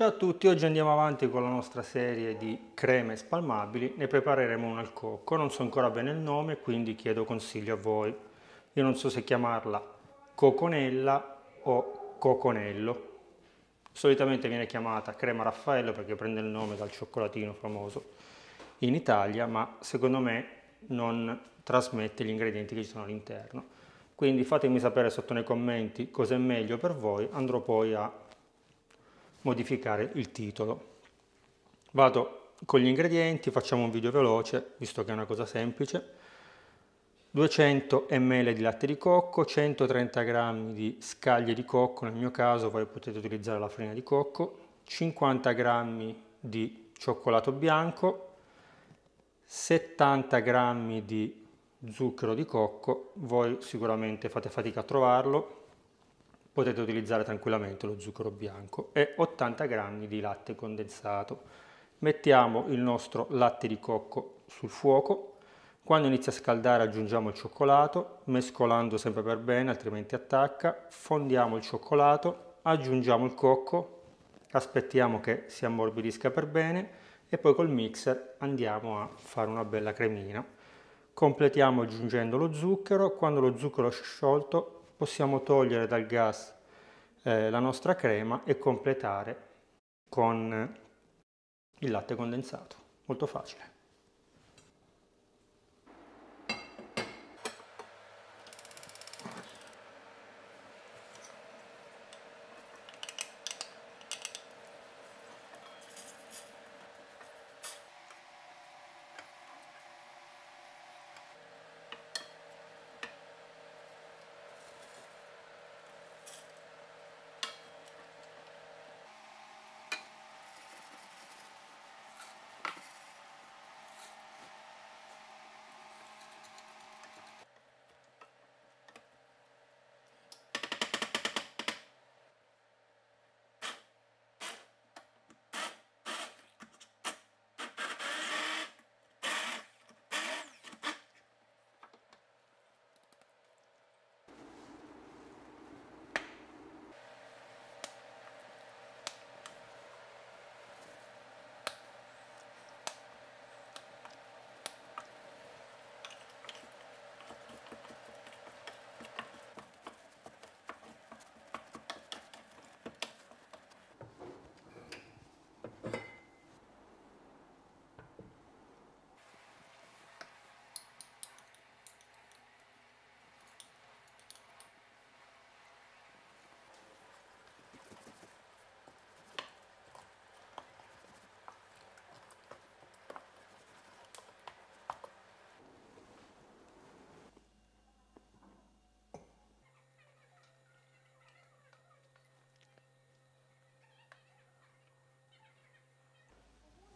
Ciao a tutti, oggi andiamo avanti con la nostra serie di creme spalmabili, ne prepareremo una al cocco, non so ancora bene il nome quindi chiedo consiglio a voi. Io non so se chiamarla coconella o coconello, solitamente viene chiamata crema raffaello perché prende il nome dal cioccolatino famoso in Italia, ma secondo me non trasmette gli ingredienti che ci sono all'interno. Quindi fatemi sapere sotto nei commenti cosa è meglio per voi, andrò poi a modificare il titolo. Vado con gli ingredienti, facciamo un video veloce, visto che è una cosa semplice. 200 ml di latte di cocco, 130 g di scaglie di cocco, nel mio caso voi potete utilizzare la farina di cocco, 50 g di cioccolato bianco, 70 g di zucchero di cocco, voi sicuramente fate fatica a trovarlo, potete utilizzare tranquillamente lo zucchero bianco e 80 g di latte condensato. Mettiamo il nostro latte di cocco sul fuoco, quando inizia a scaldare aggiungiamo il cioccolato, mescolando sempre per bene altrimenti attacca, fondiamo il cioccolato, aggiungiamo il cocco, aspettiamo che si ammorbidisca per bene e poi col mixer andiamo a fare una bella cremina. Completiamo aggiungendo lo zucchero, quando lo zucchero è sciolto possiamo togliere dal gas eh, la nostra crema e completare con il latte condensato. Molto facile.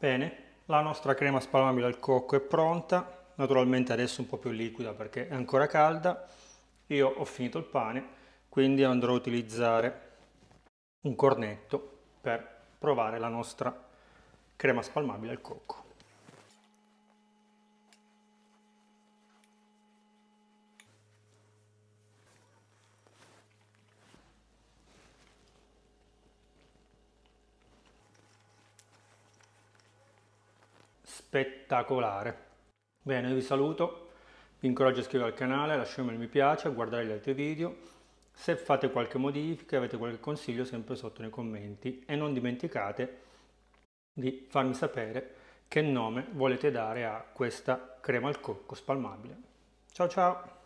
Bene, la nostra crema spalmabile al cocco è pronta, naturalmente adesso un po' più liquida perché è ancora calda. Io ho finito il pane, quindi andrò a utilizzare un cornetto per provare la nostra crema spalmabile al cocco. spettacolare. Bene, vi saluto, vi incoraggio a iscrivervi al canale, lasciatemi il mi piace, a guardare gli altri video. Se fate qualche modifica, avete qualche consiglio, sempre sotto nei commenti. E non dimenticate di farmi sapere che nome volete dare a questa crema al cocco spalmabile. Ciao ciao!